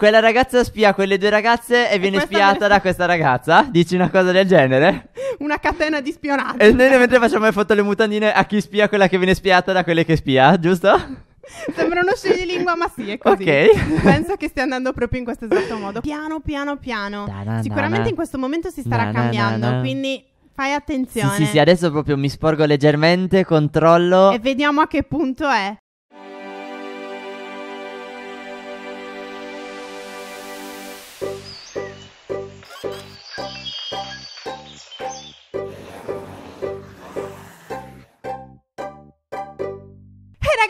Quella ragazza spia quelle due ragazze e, e viene spiata ne... da questa ragazza? Dici una cosa del genere? Una catena di spionaggio. E noi mentre facciamo le foto alle mutandine a chi spia quella che viene spiata da quelle che spia, giusto? Sembra uno scegli lingua, ma sì, è così. Ok. Penso che stia andando proprio in questo esatto modo. Piano, piano, piano. Da, da, Sicuramente da, in questo momento si starà cambiando, quindi fai attenzione. Sì, sì, sì, adesso proprio mi sporgo leggermente, controllo. E vediamo a che punto è.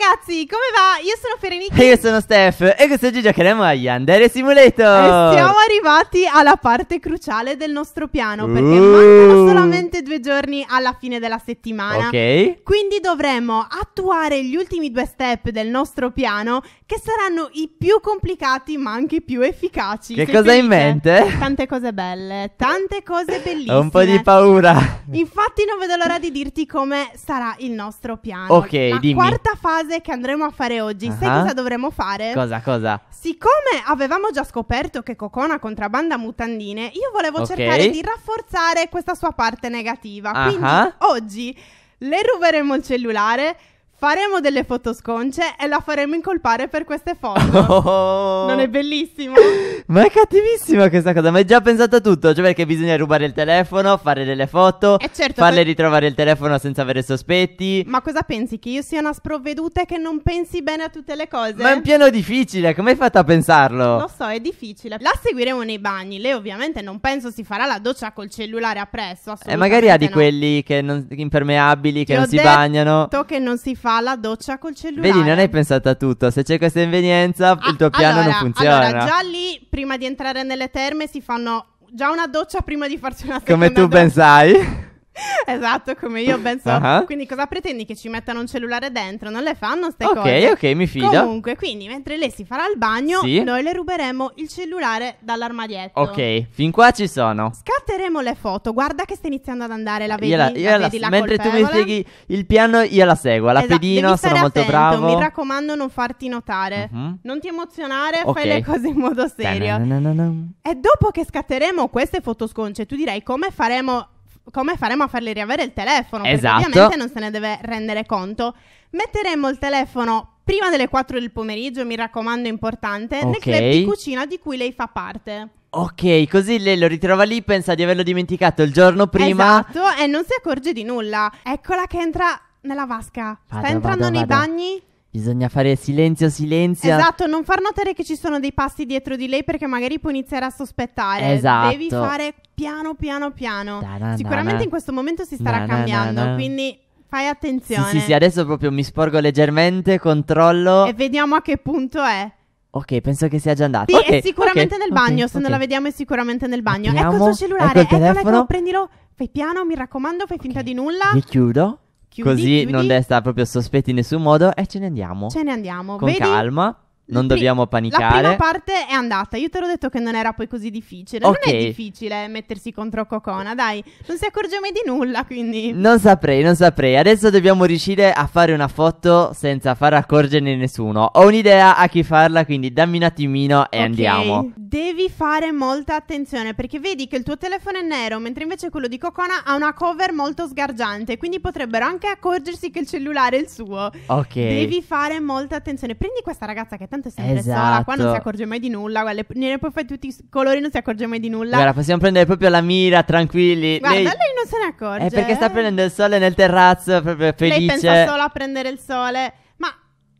ragazzi, come va? Io sono Ferenica. E io sono Steph. E questo è Gigi Chiamiamo agli Simulator. E siamo arrivati alla parte cruciale del nostro piano. Perché uh. mancano solamente due giorni alla fine della settimana. Ok. Quindi dovremo attuare gli ultimi due step del nostro piano, che saranno i più complicati, ma anche i più efficaci. Che Sei cosa hai in mente? Tante cose belle, tante cose bellissime. Ho un po' di paura. Infatti, non vedo l'ora di dirti come sarà il nostro piano. Ok, La dimmi. quarta fase cose che andremo a fare oggi. Uh-huh. Sai ah. cosa dovremmo fare? Cosa, cosa? Siccome avevamo già scoperto che Cocona contrabbanda mutandine, io volevo okay. cercare di rafforzare questa sua parte negativa. Uh-huh. Quindi ah. oggi le ruberemo il cellulare. Faremo delle foto sconce e la faremo incolpare per queste foto. Oh. Non è bellissimo? Ma è cattivissima questa cosa, ma hai già pensato a tutto, cioè perché bisogna rubare il telefono, fare delle foto, eh, certo, farle per... ritrovare il telefono senza avere sospetti. Ma cosa pensi? Che io sia una sprovveduta e che non pensi bene a tutte le cose? Ma è un piano difficile, come hai fatto a pensarlo? Lo so, è difficile. La seguiremo nei bagni, lei ovviamente non penso si farà la doccia col cellulare appresso, E eh, magari ha di no. quelli che non, impermeabili, che Ti non si bagnano. detto che non si fa la doccia col cellulare. Vedi, non hai pensato a tutto, se c'è questa invenienza ah, il tuo piano allora, non funziona. Allora, già lì... Prima prima di entrare nelle terme si fanno già una doccia prima di farci una seconda Come tu ben sai. esatto, come io penso. Uh-huh. Quindi cosa pretendi che ci mettano un cellulare dentro? Non le fanno queste okay, cose. Ok, ok, mi fido. Comunque, quindi mentre lei si farà il bagno, sì? noi le ruberemo il cellulare dall'armadietto. Ok, fin qua ci sono. Scatteremo le foto. Guarda che sta iniziando ad andare la vedi, io la, io la, la vedi, la Mentre colpevole. tu mi spieghi il piano, io la seguo, la esatto, pedino, sono molto attento, bravo. Mi raccomando, non farti notare. Uh-huh. Non ti emozionare, okay. fai le cose in modo serio. Da-na-na-na-na. E dopo che scatteremo queste foto sconce, tu direi come faremo come faremo a farle riavere il telefono? Esatto. Perché ovviamente non se ne deve rendere conto. Metteremo il telefono prima delle 4 del pomeriggio, mi raccomando, è importante, okay. nel club di cucina di cui lei fa parte. Ok, così lei lo ritrova lì, pensa di averlo dimenticato il giorno prima. Esatto, e non si accorge di nulla. Eccola che entra nella vasca. Vado, Sta entrando vado, nei vado. bagni Bisogna fare silenzio, silenzio. Esatto, non far notare che ci sono dei passi dietro di lei perché magari può iniziare a sospettare. Esatto. Devi fare piano, piano, piano. Da, na, Sicuramente na, in questo momento si starà na, cambiando, quindi fai attenzione. Sì, sì, sì, adesso proprio mi sporgo leggermente, controllo. E vediamo a che punto è. Ok, penso che sia già andata. Sì, okay, è sicuramente okay, nel bagno. Okay, se non la vediamo, è sicuramente nel bagno. Apriamo, ecco il tuo cellulare, ecco il telefono. ecco, prendilo. Fai piano, mi raccomando, fai finta di nulla. Mi chiudo chiudi, Così chiudi. non desta proprio sospetti in nessun modo e ce ne andiamo. Ce ne andiamo. Con Vedi? calma. Non dobbiamo panicare. La prima parte è andata. Io te l'ho detto che non era poi così difficile. Okay. Non è difficile mettersi contro Cocona, dai. Non si accorge mai di nulla, quindi. Non saprei, non saprei. Adesso dobbiamo riuscire a fare una foto senza far accorgerne nessuno. Ho un'idea a chi farla, quindi dammi un attimino e okay. andiamo devi fare molta attenzione perché vedi che il tuo telefono è nero, mentre invece quello di Cocona ha una cover molto sgargiante, quindi potrebbero anche accorgersi che il cellulare è il suo. Ok. Devi fare molta attenzione. Prendi questa ragazza che tanto è sempre esatto. sola, qua non esatto. si accorge mai di nulla, guarda, ne puoi fare tutti i colori, non si accorge mai di nulla. Guarda, possiamo prendere proprio la mira, tranquilli. Guarda, lei, lei non se ne accorge. È eh, perché sta eh. prendendo il sole nel terrazzo, proprio felice. Lei pensa solo a prendere il sole. Ma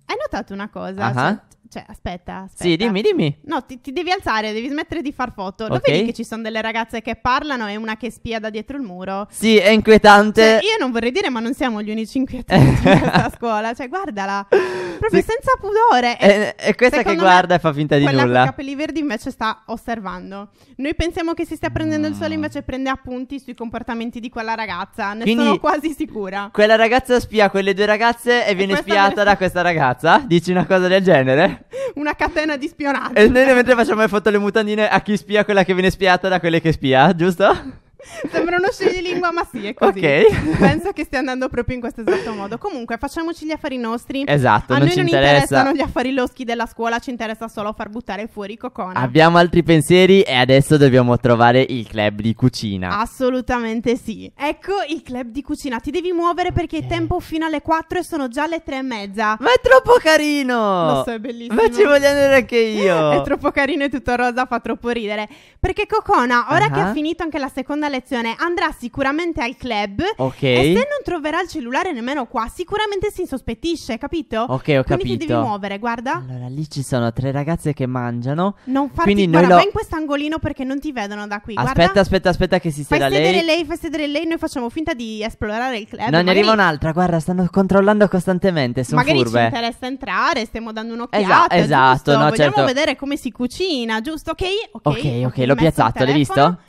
hai notato una cosa? Uh-huh. Cioè, cioè, aspetta, aspetta. Sì, dimmi, dimmi. No, ti, ti, devi alzare, devi smettere di far foto. Lo okay. vedi che ci sono delle ragazze che parlano e una che spia da dietro il muro? Sì, è inquietante. Cioè, io non vorrei dire, ma non siamo gli unici inquietanti in questa scuola. Cioè, guardala. Proprio sì. senza pudore. È, eh, eh, è questa che guarda e fa finta di nulla. Quella con i capelli verdi invece sta osservando. Noi pensiamo che si stia prendendo mm. il sole, mm. invece prende appunti sui comportamenti di quella ragazza. Ne Quindi, sono quasi sicura. Quella ragazza spia quelle due ragazze e, e viene spiata delle... da questa ragazza? Dici una cosa del genere? una catena di spionaggio. E noi mentre facciamo le foto le mutandine a chi spia quella che viene spiata da quelle che spia, giusto? Sembra uno lingua, ma sì, è così. Ok. Penso che stia andando proprio in questo esatto modo. Comunque, facciamoci gli affari nostri. Esatto, A non noi ci non interessa. interessano gli affari loschi della scuola, ci interessa solo far buttare fuori Cocona. Abbiamo altri pensieri e adesso dobbiamo trovare il club di cucina. Assolutamente sì. Ecco il club di cucina. Ti devi muovere perché okay. è tempo fino alle 4 e sono già le 3 e mezza. Ma è troppo carino! Lo so, è bellissimo. Ma ci voglio andare anche io. è troppo carino e tutto rosa, fa troppo ridere. Perché Cocona, ora uh-huh. che ah. ha finito anche la seconda lezione andrà sicuramente al club. Ok. E se non troverà il cellulare nemmeno qua, sicuramente si insospettisce, capito? Ok, ho Quindi capito. Quindi ti devi muovere, guarda. Allora, lì ci sono tre ragazze che mangiano. Non farti Quindi guarda, noi lo... vai in quest'angolino perché non ti vedono da qui. Aspetta, guarda. aspetta, aspetta, che si sieda fai lei. Fai sedere lei, fai sedere lei. Noi facciamo finta di esplorare il club. No, magari... ne arriva un'altra, guarda, stanno controllando costantemente. Sono magari furbe. ci interessa entrare, stiamo dando un'occhiata. Esa- esatto, giusto? no, Vogliamo certo. vedere come si cucina, giusto? Ok, ok. Ok, ok, l'ho piazzato, l'hai visto?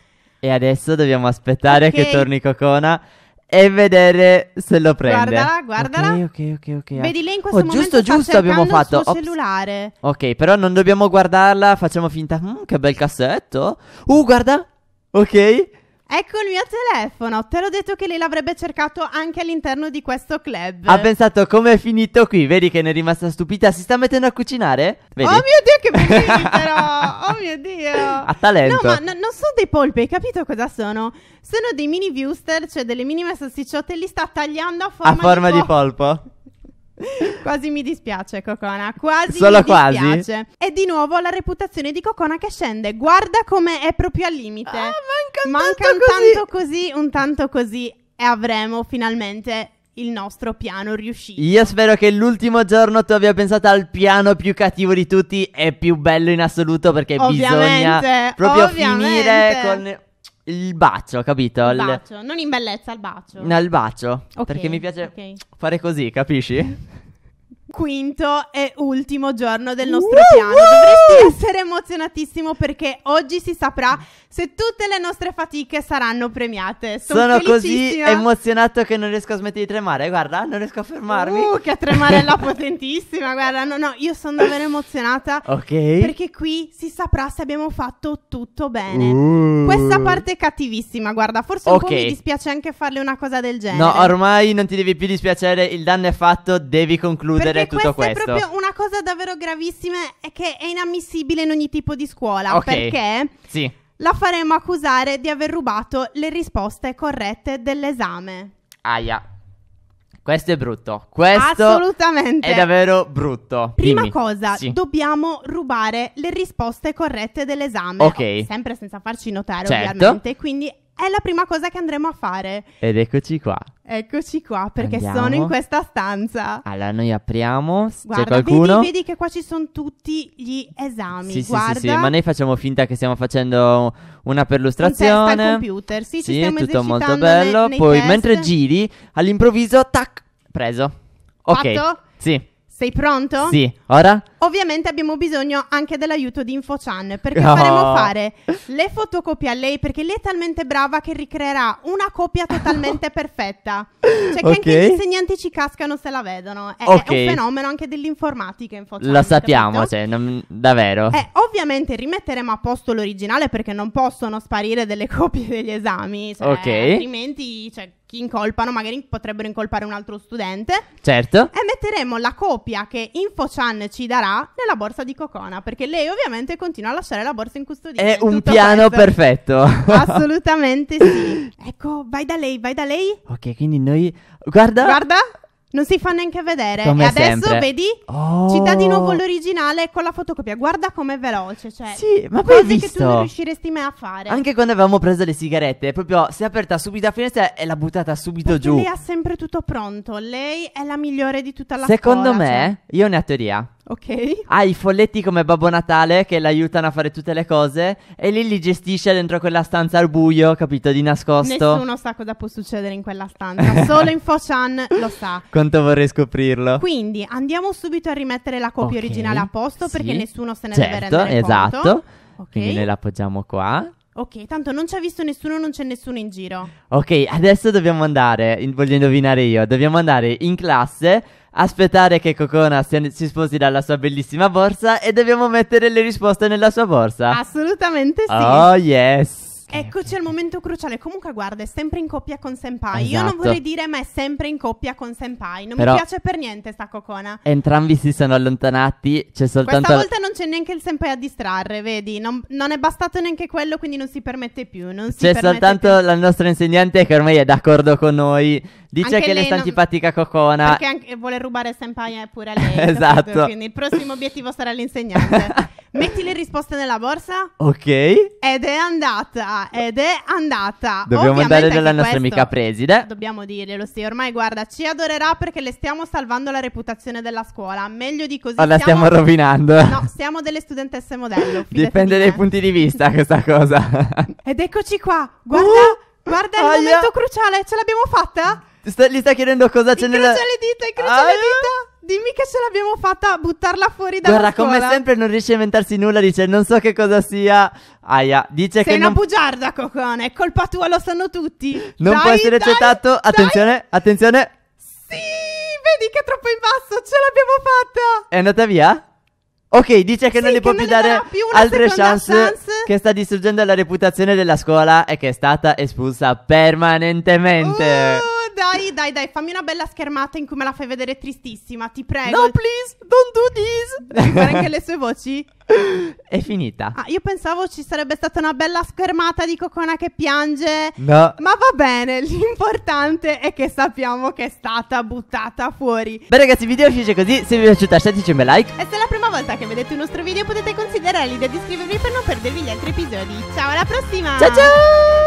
E adesso dobbiamo aspettare okay. che torni Cocona e vedere se lo prende. Guardala, guardala. Ok, ok, ok. okay. Ah. Vedi lei in questo oh, momento giusto, sta giusto abbiamo fatto. il suo Ops. cellulare. Ok, però non dobbiamo guardarla, facciamo finta. Mm, che bel cassetto. Uh, guarda. Ok. Ecco il mio telefono, te l'ho detto che lei l'avrebbe cercato anche all'interno di questo club. Ha pensato come è finito qui, vedi che ne è rimasta stupita, si sta mettendo a cucinare? Vedi? Oh mio Dio che bellini oh mio Dio. A talento. No ma n- non sono dei polpi, hai capito cosa sono? Sono dei mini viewster, cioè delle minime salsicciotte, li sta tagliando a forma, a forma di, pol- di polpo. quasi mi dispiace Cocona, quasi Solo mi quasi. dispiace. E di nuovo la reputazione di Cocona che scende. Guarda come è proprio al limite. Ah, manca, manca tanto un tanto così, un tanto così e avremo finalmente il nostro piano riuscito. Io spero che l'ultimo giorno tu abbia pensato al piano più cattivo di tutti e più bello in assoluto perché ovviamente, bisogna proprio ovviamente. finire con il bacio, capito? Il bacio, non in bellezza, il bacio. No, il bacio. Okay, perché mi piace okay. fare così, capisci? quinto e ultimo giorno del nostro uh, piano. Dovresti essere emozionatissimo perché oggi si saprà se tutte le nostre fatiche saranno premiate. Sono, Sono così emozionato che non riesco a smettere di tremare. Guarda, non riesco a fermarmi. Uh, che tremarella potentissima. Guarda, no, no, io sono davvero emozionata. ok. Perché qui si saprà se abbiamo fatto tutto bene. Uh. Questa parte è cattivissima, guarda. Forse un okay. po' mi dispiace anche farle una cosa del genere. No, ormai non ti devi più dispiacere. Il danno è fatto, devi concludere è tutto questo. È proprio una cosa davvero gravissima è che è inammissibile in ogni tipo di scuola. Ok. Perché? Sì. La faremo accusare di aver rubato le risposte corrette dell'esame. Aia. Questo è brutto. Questo Assolutamente. è davvero brutto. Prima Dimmi. cosa, sì. dobbiamo rubare le risposte corrette dell'esame. Ok. sempre senza farci notare, certo. ovviamente. Quindi è la prima cosa che andremo a fare. Ed eccoci qua. Eccoci qua, perché Andiamo. sono in questa stanza. Allora, noi apriamo. Guarda, c'è qualcuno? Vedi, vedi che qua ci sono tutti gli esami. Sì, sì, sì, sì, ma noi facciamo finta che stiamo facendo una perlustrazione. Un test al computer, sì, sì ci stiamo tutto molto bello. Ne, Poi, test. mentre giri, all'improvviso, tac, preso. Ok. Fatto? Sì. Sei pronto? Sì, ora? Ovviamente abbiamo bisogno anche dell'aiuto di InfoChan perché oh. faremo fare le fotocopie a lei perché lei è talmente brava che ricreerà una copia totalmente perfetta. Cioè okay. che anche gli insegnanti ci cascano se la vedono. È, okay. è un fenomeno anche dell'informatica InfoChan. Lo sappiamo, cioè, non, davvero. E eh, ovviamente rimetteremo a posto l'originale perché non possono sparire delle copie degli esami. Cioè, ok. Altrimenti, cioè, chi incolpano, magari potrebbero incolpare un altro studente. Certo. E metteremo la copia che InfoChan ci darà nella borsa di Cocona, perché lei ovviamente continua a lasciare la borsa in custodia. È un piano questo. perfetto. Assolutamente sì. Ecco, vai da lei, vai da lei. Ok, quindi noi... Guarda... Guarda... Non si fa neanche vedere. Come e adesso sempre. vedi? Oh. Ci dà di nuovo l'originale con la fotocopia. Guarda com'è veloce. Cioè, sì, ma poi cose che tu non riusciresti mai a fare. Anche quando avevamo preso le sigarette, proprio si è aperta subito la finestra e l'ha buttata subito Perché giù. Lei ha sempre tutto pronto. Lei è la migliore di tutta la Secondo scuola, me, cioè. io ho una teoria. Ok. Ha i folletti come Babbo Natale che l'aiutano a fare tutte le cose e lì li gestisce dentro quella stanza al buio, capito, di nascosto. Nessuno sa cosa può succedere in quella stanza, solo Infochan lo sa. Quanto vorrei scoprirlo. Quindi andiamo subito a rimettere la copia okay. originale a posto sì. perché nessuno se ne certo, deve rendere esatto. conto. Esatto. Okay. Quindi noi la appoggiamo qua. Ok, tanto non ci ha visto nessuno, non c'è nessuno in giro. Ok, adesso dobbiamo andare, in- voglio indovinare io, dobbiamo andare in classe, aspettare che Cocona si, si sposi dalla sua bellissima borsa e dobbiamo mettere le risposte nella sua borsa. Assolutamente sì. Oh yes. Eh. Eccoci al momento cruciale. Comunque, guarda, è sempre in coppia con Senpai. Esatto. Io non esatto. vorrei dire, ma è sempre in coppia con Senpai. Non Però mi piace per niente sta cocona. Entrambi si sono allontanati. C'è soltanto. Questa volta non c'è neanche il Senpai a distrarre, vedi? Non, non è bastato neanche quello, quindi non si permette più. Non Si c'è permette soltanto più. la nostra insegnante che ormai è d'accordo con noi. Dice anche che le sta non... antipatica cocona. Perché anche... Eh, vuole rubare Senpai è eh, pure lei. esatto. Quindi il prossimo obiettivo sarà l'insegnante. Metti le risposte nella borsa. Ok. Ed è andata ed è andata. Dobbiamo Ovviamente andare dalla nostra amica preside. Dobbiamo dirglielo, sì. Ormai, guarda, ci adorerà perché le stiamo salvando la reputazione della scuola. Meglio di così. Oh, la stiamo, stiamo rovinando. No, siamo delle studentesse modello. Dipende dai punti di vista, questa cosa. ed eccoci qua. Guarda, uh, guarda il aia. momento cruciale. Ce l'abbiamo fatta? Sta, gli sta chiedendo cosa c'è nella... Incrocia le dita, incrocia le dita. Dimmi che ce l'abbiamo fatta a buttarla fuori dalla Guarda, scuola. come sempre non riesce a inventarsi nulla, dice non so che cosa sia. Aia, dice Sei che Sei una non... bugiarda, Cocone, è colpa tua, lo sanno tutti. Non dai, può essere dai, accettato. Attenzione, dai. attenzione. Sì, vedi che è troppo in basso, ce l'abbiamo fatta. È andata via? Ok, dice che sì, non gli può più dare più altre chance, chance, che sta distruggendo la reputazione della scuola e che è stata espulsa permanentemente. Uh dai, dai, dai, fammi una bella schermata in cui me la fai vedere tristissima, ti prego. No, please, don't do this. Devi fare anche le sue voci? È finita. Ah, io pensavo ci sarebbe stata una bella schermata di Cocona che piange. No. Ma va bene, l'importante è che sappiamo che è stata buttata fuori. Beh ragazzi, il video finisce così, se vi è piaciuto lasciateci un bel like. E se è la prima volta che vedete il nostro video potete considerare l'idea di iscrivervi per non perdervi gli altri episodi. Ciao, alla prossima! Ciao ciao!